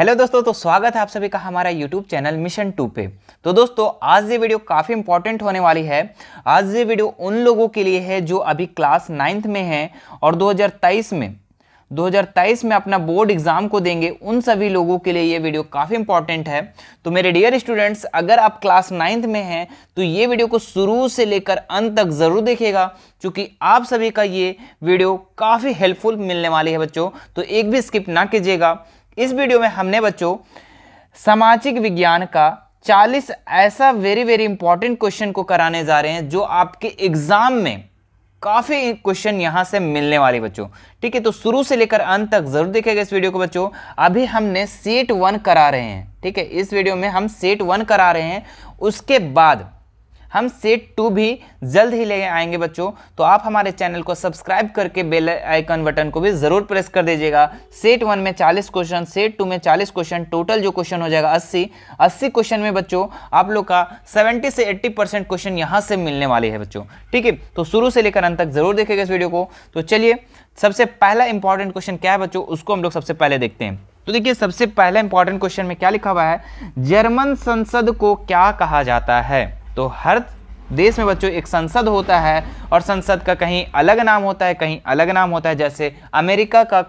hello दोस्तों तो स्वागत है आप सभी का हमारा यूट्यूब चैनल मिशन टू पे तो दोस्तों आज ये वीडियो काफ़ी इंपॉर्टेंट होने वाली है आज ये वीडियो उन लोगों के लिए है जो अभी क्लास नाइन्थ में हैं और 2023 में 2023 में अपना बोर्ड एग्ज़ाम को देंगे उन सभी लोगों के लिए ये वीडियो काफ़ी इंपॉर्टेंट है तो मेरे डियर स्टूडेंट्स अगर आप क्लास नाइन्थ में हैं तो ये वीडियो को शुरू से लेकर अंत तक ज़रूर देखेगा क्योंकि आप सभी का ये वीडियो काफ़ी हेल्पफुल मिलने वाली है बच्चों तो एक भी स्किप ना कीजिएगा इस वीडियो में हमने बच्चों सामाजिक विज्ञान का 40 ऐसा वेरी वेरी इंपॉर्टेंट क्वेश्चन को कराने जा रहे हैं जो आपके एग्जाम में काफ़ी क्वेश्चन यहां से मिलने वाले बच्चों ठीक है तो शुरू से लेकर अंत तक जरूर देखेगा इस वीडियो को बच्चों अभी हमने सेट वन करा रहे हैं ठीक है इस वीडियो में हम सेट वन करा रहे हैं उसके बाद हम सेट टू भी जल्द ही ले आएंगे बच्चों तो आप हमारे चैनल को सब्सक्राइब करके बेल आइकन बटन को भी ज़रूर प्रेस कर दीजिएगा सेट वन में चालीस क्वेश्चन सेट टू में चालीस क्वेश्चन टोटल जो क्वेश्चन हो जाएगा अस्सी अस्सी क्वेश्चन में बच्चों आप लोग का सेवेंटी से एट्टी परसेंट क्वेश्चन यहाँ से मिलने वाले हैं बच्चों ठीक है तो शुरू से लेकर अंत तक ज़रूर देखेगा इस वीडियो को तो चलिए सबसे पहला इंपॉर्टेंट क्वेश्चन क्या है बच्चों उसको हम लोग सबसे पहले देखते हैं तो देखिए सबसे पहला इंपॉर्टेंट क्वेश्चन में क्या लिखा हुआ है जर्मन संसद को क्या कहा जाता है तो हर देश में बच्चों एक संसद होता है और संसद का कहीं अलग नाम होता है कहीं अलग नाम होता है जैसे अमेरिका का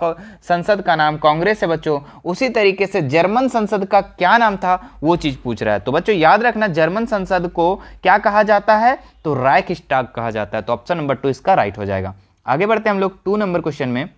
संसद का नाम कांग्रेस है बच्चों उसी तरीके से जर्मन संसद का क्या नाम था वो चीज़ पूछ रहा है तो बच्चों याद रखना जर्मन संसद को क्या कहा जाता है तो राइक स्टाक कहा जाता है तो ऑप्शन नंबर टू इसका राइट हो जाएगा आगे बढ़ते हैं हम लोग टू नंबर क्वेश्चन में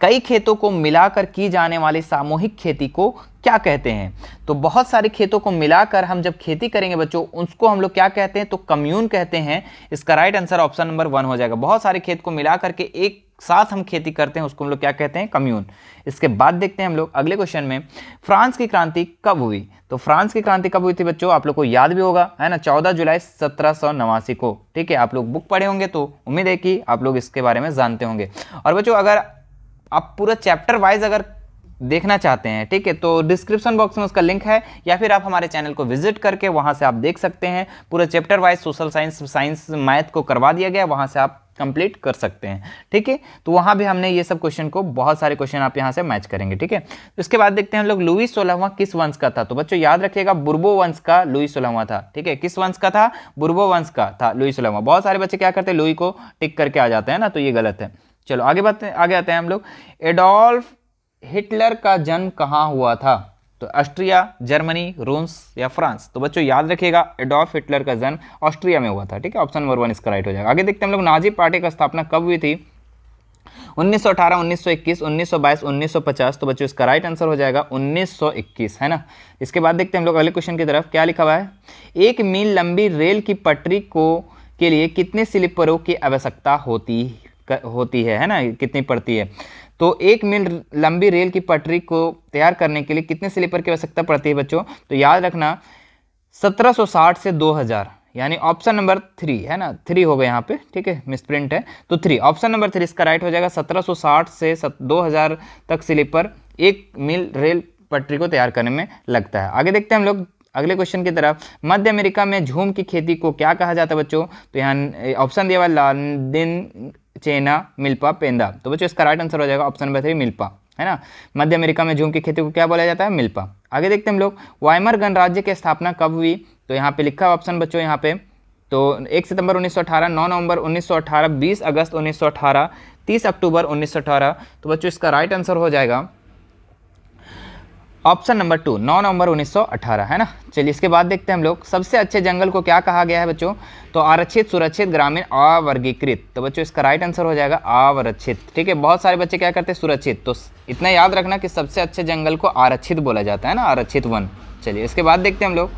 कई खेतों को मिलाकर की जाने वाली सामूहिक खेती को क्या कहते हैं तो बहुत सारे खेतों को मिलाकर हम जब खेती करेंगे बच्चों उसको हम लोग क्या कहते हैं तो कम्यून कहते हैं इसका right answer option number one हो जाएगा बहुत सारे खेत को मिला करके एक साथ हम खेती करते हैं उसको हम लोग क्या कहते हैं कम्यून इसके बाद देखते हैं हम लोग अगले क्वेश्चन में फ्रांस की क्रांति कब हुई तो फ्रांस की क्रांति कब हुई थी बच्चों आप लोग को याद भी होगा है ना चौदह जुलाई सत्रह को ठीक है आप लोग बुक पढ़े होंगे तो उम्मीद है कि आप लोग इसके बारे में जानते होंगे और बच्चों अगर आप पूरा चैप्टर वाइज अगर देखना चाहते हैं ठीक है तो डिस्क्रिप्शन बॉक्स में उसका लिंक है या फिर आप हमारे चैनल को विजिट करके वहाँ से आप देख सकते हैं पूरा chapter wise social science science math को करवा दिया गया वहाँ से आप कंप्लीट कर सकते हैं ठीक है तो वहाँ भी हमने ये सब क्वेश्चन को बहुत सारे क्वेश्चन आप यहाँ से मैच करेंगे ठीक है इसके बाद देखते हैं हम लोग लुई सोलहवा किस वंश का था तो बच्चों याद रखिएगा बुर्बो वंश का लुई सोलहवा था ठीक है किस वंश का था बुर्बो वंश का था लुई सोलहवा बहुत सारे बच्चे क्या करते हैं लुई को टिक करके आ जाते हैं ना तो ये गलत है चलो आगे बात आगे आते हैं हम लोग एडोल्फ हिटलर का जन्म कहाँ हुआ था तो ऑस्ट्रिया जर्मनी रोम्स या फ्रांस तो बच्चों याद रखिएगा एडोल्फ हिटलर का जन्म ऑस्ट्रिया में हुआ था ठीक है ऑप्शन नंबर वन इसका राइट हो जाएगा आगे देखते हैं हम लोग नाजी पार्टी का स्थापना कब हुई थी 1918, 1921, 1922, 1950 तो बच्चों इसका राइट आंसर हो जाएगा 1921 है ना इसके बाद देखते हैं हम लोग अगले क्वेश्चन की तरफ क्या लिखा हुआ है एक मील लंबी रेल की पटरी को के लिए कितने स्लीपरों की आवश्यकता होती होती है है ना कितनी पड़ती है तो एक मील लंबी रेल की पटरी को तैयार करने के लिए कितने स्लीपर की आवश्यकता पड़ती है बच्चों तो याद रखना 1760 से 2000 यानी ऑप्शन नंबर थ्री है ना थ्री होगा यहाँ पे ठीक है मिसप्रिंट है तो थ्री ऑप्शन नंबर थ्री इसका राइट हो जाएगा 1760 से 2000 तक स्लीपर एक मील रेल पटरी को तैयार करने में लगता है आगे देखते हैं हम लोग अगले क्वेश्चन की तरफ मध्य अमेरिका में झूम की खेती को क्या कहा जाता है बच्चों तो यहाँ ऑप्शन दिया हुआ लालदिन चेना मिल्पा पेंदा तो बच्चों इसका राइट आंसर हो जाएगा ऑप्शन नंबर थ्री मिल्पा है ना मध्य अमेरिका में झूम की खेती को क्या बोला जाता है मिल्पा आगे देखते हैं हम लोग वायमर गणराज्य की स्थापना कब हुई तो यहाँ पे लिखा ऑप्शन बच्चों यहाँ पे तो 1 सितंबर 1918 9 नवंबर 1918 20 अगस्त 1918 30 अक्टूबर 1918 तो बच्चों इसका राइट आंसर हो जाएगा ऑप्शन नंबर टू नौ नवंबर 1918 है ना चलिए इसके बाद देखते हैं हम लोग सबसे अच्छे जंगल को क्या कहा गया है बच्चों तो आरक्षित सुरक्षित ग्रामीण अवर्गीकृत तो बच्चों इसका राइट आंसर हो जाएगा आवरक्षित ठीक है बहुत सारे बच्चे क्या करते हैं सुरक्षित तो इतना याद रखना कि सबसे अच्छे जंगल को आरक्षित बोला जाता है ना आरक्षित वन चलिए इसके बाद देखते हैं हम लोग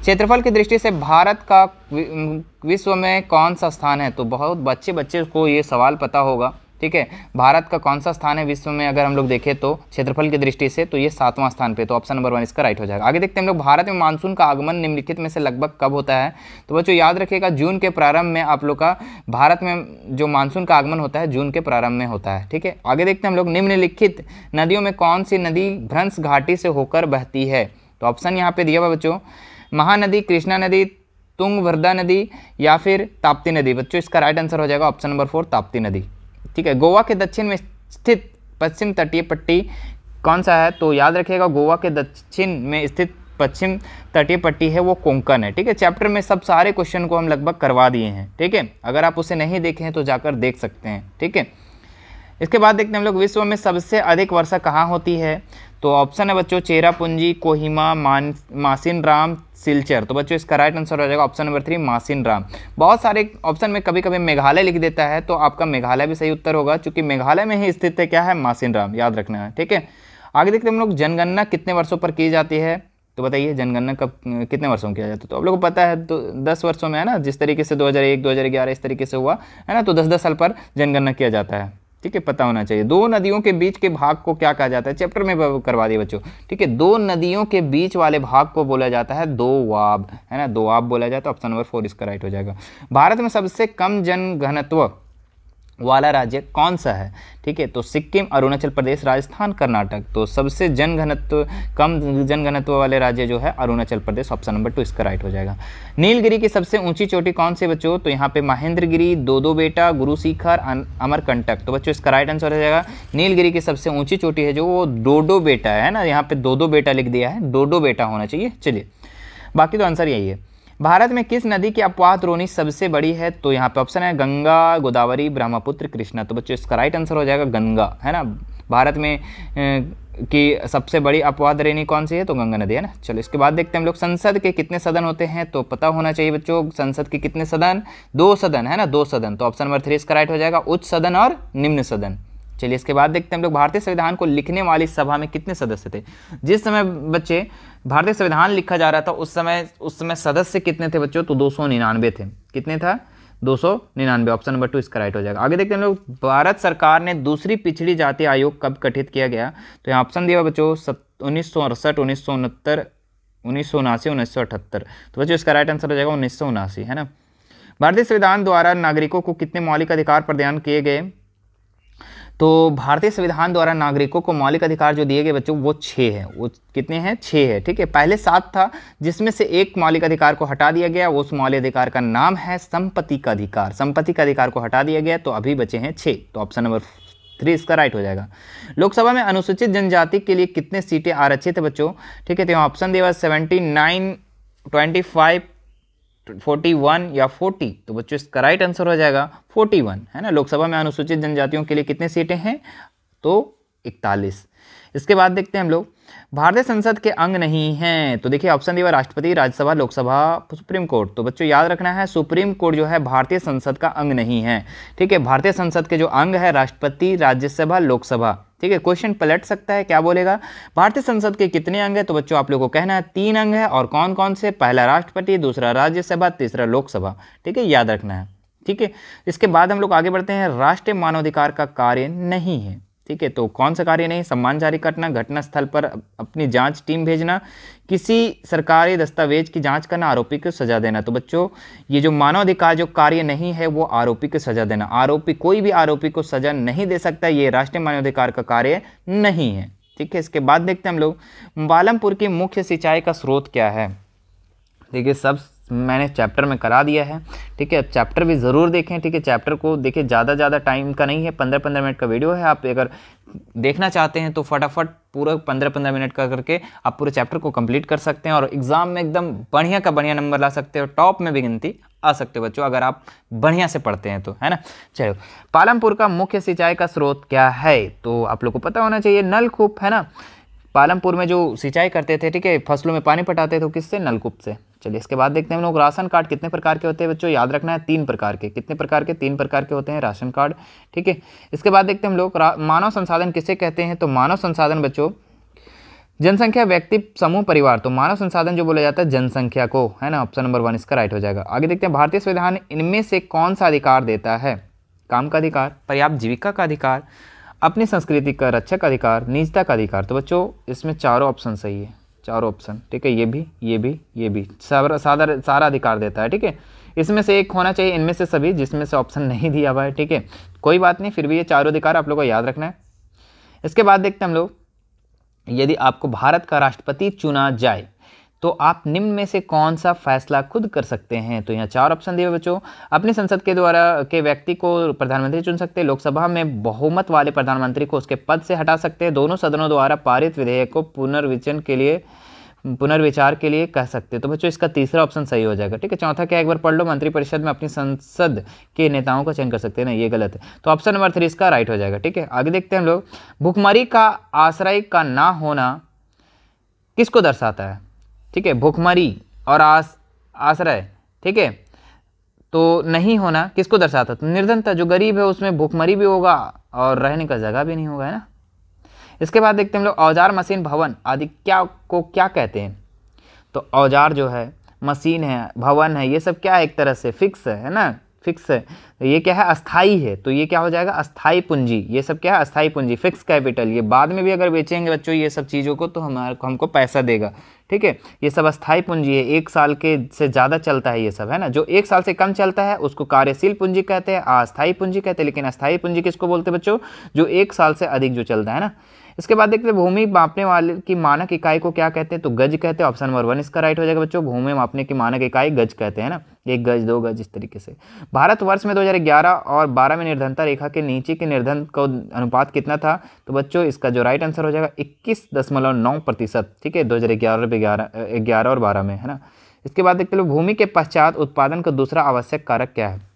क्षेत्रफल की दृष्टि से भारत का विश्व में कौन सा स्थान है तो बहुत बच्चे बच्चे को ये सवाल पता होगा ठीक है भारत का कौन सा स्थान है विश्व में अगर हम लोग देखें तो क्षेत्रफल की दृष्टि से तो ये सातवां स्थान पे तो ऑप्शन नंबर वन इसका राइट हो जाएगा आगे देखते हैं हम लोग भारत में मानसून का आगमन निम्नलिखित में से लगभग कब होता है तो बच्चों याद रखिएगा जून के प्रारंभ में आप लोग का भारत में जो मानसून का आगमन होता है जून के प्रारंभ में होता है ठीक है आगे देखते हैं हम लोग निम्नलिखित नदियों में कौन सी नदी भ्रंश घाटी से होकर बहती है तो ऑप्शन यहाँ पे दिया हुआ बच्चों महानदी कृष्णा नदी तुंग वर्धा नदी या फिर ताप्ती नदी बच्चों इसका राइट आंसर हो जाएगा ऑप्शन नंबर फोर ताप्ती नदी ठीक है गोवा के दक्षिण में स्थित पश्चिम तटीय पट्टी कौन सा है तो याद रखिएगा गोवा के दक्षिण में स्थित पश्चिम तटीय पट्टी है वो कोंकण है ठीक है चैप्टर में सब सारे क्वेश्चन को हम लगभग करवा दिए हैं ठीक है अगर आप उसे नहीं देखे हैं तो जाकर देख सकते हैं ठीक है इसके बाद देखते हैं हम लोग विश्व में सबसे अधिक वर्षा कहाँ होती है तो ऑप्शन है बच्चों चेरापुंजी कोहिमा मान मासिन राम सिलचर तो बच्चों इसका राइट आंसर हो जाएगा ऑप्शन नंबर थ्री मासिन राम बहुत सारे ऑप्शन में कभी कभी मेघालय लिख देता है तो आपका मेघालय भी सही उत्तर होगा चूंकि मेघालय में ही स्थित है क्या है मासिन राम याद रखना है ठीक है आगे देखते हैं हम लोग जनगणना कितने वर्षों पर की जाती है तो बताइए जनगणना कब कितने वर्षों में किया जाता है तो आप लोग को पता है तो दस वर्षों में है ना जिस तरीके से 2001 2011 इस तरीके से हुआ है ना तो दस दस साल पर जनगणना किया जाता है ठीक है पता होना चाहिए दो नदियों के बीच के भाग को क्या कहा जाता है चैप्टर में करवा दिए बच्चों ठीक है दो नदियों के बीच वाले भाग को बोला जाता है दो वाब है ना दो वाब बोला जाता है ऑप्शन नंबर फोर इसका राइट हो जाएगा भारत में सबसे कम जन घनत्व वाला राज्य कौन सा है ठीक है तो सिक्किम अरुणाचल प्रदेश राजस्थान कर्नाटक तो सबसे जनघनत्व कम जनघनत्व वाले राज्य जो है Arunachal Pradesh option number two इसका राइट हो जाएगा नीलगिरी की सबसे ऊंची चोटी कौन सी बच्चों तो यहाँ पे महेंद्रगिरी दो दो बेटा गुरु शिखर अमरकंटक तो बच्चों इसका राइट आंसर हो जाएगा नीलगिरी की सबसे ऊंची चोटी है जो वो डोडो बेटा है ना यहाँ पे दो दो बेटा लिख दिया है डोडो बेटा होना चाहिए चलिए बाकी तो आंसर यही है भारत में किस नदी की अपवाह रोनी सबसे बड़ी है तो यहाँ पे ऑप्शन है गंगा गोदावरी ब्रह्मपुत्र कृष्णा तो बच्चों इसका राइट आंसर हो जाएगा गंगा है ना भारत में की सबसे बड़ी अपवाद रेणी कौन सी है तो गंगा नदी है ना चलो इसके बाद देखते हैं हम लोग संसद के कितने सदन होते हैं तो पता होना चाहिए बच्चों संसद के कितने सदन दो सदन है ना दो सदन तो ऑप्शन नंबर थ्री इसका राइट हो जाएगा उच्च सदन और निम्न सदन चलिए इसके बाद देखते हैं हम लोग भारतीय संविधान को लिखने वाली सभा में कितने सदस्य थे जिस समय बच्चे भारतीय संविधान लिखा जा रहा था उस समय उस समय सदस्य कितने थे बच्चों तो दो थे कितने था दो सौ निन्यानवे ऑप्शन नंबर टू इसका राइट हो जाएगा आगे देखते हैं लोग भारत सरकार ने दूसरी पिछड़ी जाति आयोग कब गठित किया गया तो यहाँ ऑप्शन दिया बच्चों सत उन्नीस सौ अड़सठ उन्नीस सौ उनहत्तर उन्नीस सौ उनासी उन्नीस सौ अठहत्तर तो बच्चों इसका राइट आंसर हो जाएगा उन्नीस सौ उनासी है ना भारतीय संविधान द्वारा नागरिकों को कितने मौलिक अधिकार प्रदान किए गए तो भारतीय संविधान द्वारा नागरिकों को मौलिक अधिकार जो दिए गए बच्चों वो छः हैं वो कितने हैं छः है ठीक है पहले सात था जिसमें से एक मौलिक अधिकार को हटा दिया गया उस मौलिक अधिकार का नाम है संपत्ति का अधिकार संपत्ति का अधिकार को हटा दिया गया तो अभी बचे हैं छः तो ऑप्शन नंबर थ्री इसका राइट हो जाएगा लोकसभा में अनुसूचित जनजाति के लिए कितने सीटें आरक्षित है बच्चों ठीक है तो यहाँ ऑप्शन देवा seventy nine twenty five forty one या फोर्टी तो बच्चों इसका राइट आंसर हो जाएगा फोर्टी वन है ना लोकसभा में अनुसूचित जनजातियों के लिए कितने सीटें हैं तो इकतालीस इसके बाद देखते हैं हम लोग भारतीय संसद के अंग नहीं हैं तो देखिए ऑप्शन दिया राष्ट्रपति राज्यसभा लोकसभा सुप्रीम कोर्ट तो बच्चों याद रखना है सुप्रीम कोर्ट जो है भारतीय संसद का अंग नहीं है ठीक है भारतीय संसद के जो अंग है राष्ट्रपति राज्यसभा लोकसभा ठीक है क्वेश्चन पलट सकता है क्या बोलेगा भारतीय संसद के कितने अंग है तो बच्चों आप लोगों को कहना है तीन अंग है और कौन कौन से पहला राष्ट्रपति दूसरा राज्यसभा तीसरा लोकसभा ठीक है याद रखना है ठीक है इसके बाद हम लोग आगे बढ़ते हैं राष्ट्रीय मानवाधिकार का कार्य नहीं है ठीक है तो कौन सा कार्य नहीं सम्मान जारी करना घटना स्थल पर अपनी जांच टीम भेजना किसी सरकारी दस्तावेज की जांच करना आरोपी को सजा देना तो बच्चों ये जो अधिकार जो कार्य नहीं है वो आरोपी को सजा देना आरोपी कोई भी आरोपी को सजा नहीं दे सकता ये राष्ट्रीय मानवाधिकार का कार्य नहीं है ठीक है इसके बाद देखते हैं हम लोग बालमपुर की मुख्य सिंचाई का स्रोत क्या है देखिए सब मैंने चैप्टर में करा दिया है ठीक है चैप्टर भी ज़रूर देखें ठीक है चैप्टर को देखिए ज़्यादा ज़्यादा टाइम का नहीं है पंद्रह पंद्रह मिनट का वीडियो है आप अगर देखना चाहते हैं तो फटाफट पूरा पंद्रह पंद्रह मिनट का करके आप पूरे चैप्टर को कंप्लीट कर सकते हैं और एग्ज़ाम में एकदम बढ़िया का बढ़िया नंबर ला सकते हो टॉप में भी गिनती आ सकते हो बच्चों अगर आप बढ़िया से पढ़ते हैं तो है ना चलो पालमपुर का मुख्य सिंचाई का स्रोत क्या है तो आप लोग को पता होना चाहिए नलकूप है ना पालमपुर में जो सिंचाई करते थे ठीक है फसलों में पानी पटाते थे किससे नलकूप से चलिए इसके बाद देखते हैं हम लोग राशन कार्ड कितने प्रकार के होते हैं बच्चों याद रखना है तीन प्रकार के कितने प्रकार के तीन प्रकार के होते हैं राशन कार्ड ठीक है इसके बाद देखते हैं हम लोग मानव संसाधन किसे कहते हैं तो मानव संसाधन बच्चों जनसंख्या व्यक्ति समूह परिवार तो मानव संसाधन जो बोला जाता है जनसंख्या को है ना ऑप्शन नंबर वन इसका राइट हो जाएगा आगे देखते हैं भारतीय संविधान इनमें से कौन सा अधिकार देता है काम का अधिकार पर्याप्त जीविका का अधिकार अपनी संस्कृति का रक्षक अधिकार निजता का अधिकार तो बच्चों इसमें चारों ऑप्शन सही है चार ऑप्शन ठीक है ये भी ये भी ये भी सारा सारा अधिकार देता है ठीक है इसमें से एक होना चाहिए इनमें से सभी जिसमें से ऑप्शन नहीं दिया हुआ है ठीक है कोई बात नहीं फिर भी ये चारों अधिकार आप लोग को याद रखना है इसके बाद देखते हैं हम लोग यदि आपको भारत का राष्ट्रपति चुना जाए तो आप निम्न में से कौन सा फैसला खुद कर सकते हैं तो यहाँ चार ऑप्शन दिए बच्चों अपने संसद के द्वारा के व्यक्ति को प्रधानमंत्री चुन सकते हैं लोकसभा में बहुमत वाले प्रधानमंत्री को उसके पद से हटा सकते हैं दोनों सदनों द्वारा पारित विधेयक को पुनर्विचन के लिए पुनर्विचार के लिए कह सकते हैं तो बच्चों इसका तीसरा ऑप्शन सही हो जाएगा ठीक है चौथा क्या एक बार पढ़ लो मंत्रिपरिषद में अपनी संसद के नेताओं का चयन कर सकते हैं ना ये गलत है तो ऑप्शन नंबर थ्री इसका राइट हो जाएगा ठीक है आगे देखते हैं हम लोग भुखमरी का आश्रय का ना होना किसको दर्शाता है ठीक है भूखमरी और आस आश्रय ठीक है तो नहीं होना किसको दर्शाता तो निर्धनता जो गरीब है उसमें भूखमरी भी होगा और रहने का जगह भी नहीं होगा है ना इसके बाद देखते हैं हम लोग औजार मशीन भवन आदि क्या को क्या कहते हैं तो औजार जो है मशीन है भवन है ये सब क्या है एक तरह से फिक्स है है ना फिक्स है तो ये क्या है अस्थाई है तो ये क्या हो जाएगा अस्थाई पूंजी ये सब क्या है अस्थाई पूंजी फिक्स कैपिटल ये बाद में भी अगर बेचेंगे बच्चों ये सब चीज़ों को तो हमारे हमको पैसा देगा ठीक है ये सब अस्थायी पूंजी है एक साल के से ज़्यादा चलता है ये सब है ना जो एक साल से कम चलता है उसको कार्यशील पूंजी कहते हैं अस्थायी पूंजी कहते हैं लेकिन अस्थायी पूंजी किसको बोलते हैं बच्चों जो एक साल से अधिक जो चलता है ना इसके बाद देखते हैं भूमि मापने वाले की मानक इकाई को क्या कहते हैं तो गज कहते हैं ऑप्शन नंबर वन इसका राइट हो जाएगा बच्चों भूमि मापने की मानक इकाई गज कहते हैं ना एक गज दो गज इस तरीके से भारत वर्ष में 2011 और 12 में निर्धनता रेखा के नीचे के निर्धन का अनुपात कितना था तो बच्चों इसका जो राइट आंसर हो जाएगा इक्कीस दशमलव नौ प्रतिशत ठीक है दो हज़ार ग्यारह ग्यारह और बारह में है ना इसके बाद देखते हैं भूमि के पश्चात उत्पादन का दूसरा आवश्यक कारक क्या है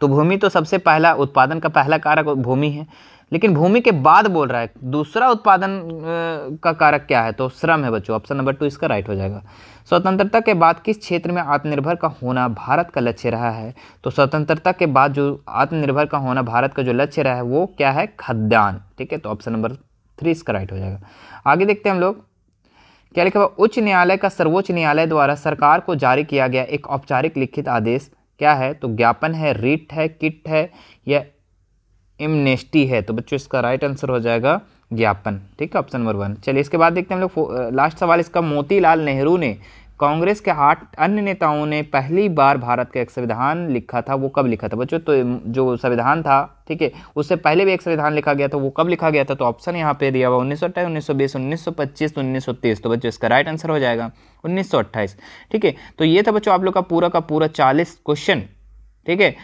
तो भूमि तो सबसे पहला उत्पादन का पहला कारक भूमि है लेकिन भूमि के बाद बोल रहा है दूसरा उत्पादन का कारक क्या है तो श्रम है बच्चों ऑप्शन नंबर टू इसका राइट हो जाएगा स्वतंत्रता के बाद किस क्षेत्र में आत्मनिर्भर का होना भारत का लक्ष्य रहा है तो स्वतंत्रता के बाद जो आत्मनिर्भर का होना भारत का जो लक्ष्य रहा है वो क्या है खद्यान्न ठीक है तो ऑप्शन नंबर थ्री इसका राइट हो जाएगा आगे देखते हैं हम लोग क्या लिखा हुआ उच्च न्यायालय का सर्वोच्च न्यायालय द्वारा सरकार को जारी किया गया एक औपचारिक लिखित आदेश क्या है तो ज्ञापन है रिट है किट है या एमनेस्टी है तो बच्चों इसका राइट आंसर हो जाएगा ज्ञापन ठीक है ऑप्शन नंबर वन चलिए इसके बाद देखते हैं हम लोग लास्ट सवाल इसका मोतीलाल नेहरू ने कांग्रेस के आठ अन्य नेताओं ने पहली बार भारत का एक संविधान लिखा था वो कब लिखा था बच्चों तो जो संविधान था ठीक है उससे पहले भी एक संविधान लिखा गया था वो कब लिखा गया था तो ऑप्शन यहाँ पे दिया हुआ उन्नीस सौ अट्ठाईस उन्नीस सौ बीस उन्नीस सौ पच्चीस तो उन्नीस सौ तीस तो बच्चों इसका राइट आंसर हो जाएगा उन्नीस सौ ठीक है तो ये था बच्चों आप लोग का पूरा का पूरा चालीस क्वेश्चन ठीक है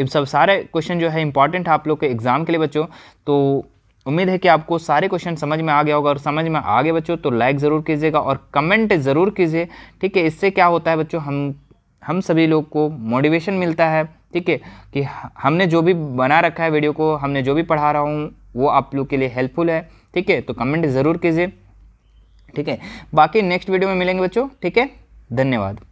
इन सब सारे क्वेश्चन जो है इंपॉर्टेंट आप लोग के एग्ज़ाम के लिए बच्चों तो उम्मीद है कि आपको सारे क्वेश्चन समझ में आ गया होगा और समझ में आ गए बच्चों तो लाइक ज़रूर कीजिएगा और कमेंट ज़रूर कीजिए ठीक है इससे क्या होता है बच्चों हम हम सभी लोग को मोटिवेशन मिलता है ठीक है कि हमने जो भी बना रखा है वीडियो को हमने जो भी पढ़ा रहा हूँ वो आप लोग के लिए हेल्पफुल है ठीक है तो कमेंट ज़रूर कीजिए ठीक है बाकी नेक्स्ट वीडियो में मिलेंगे बच्चों ठीक है धन्यवाद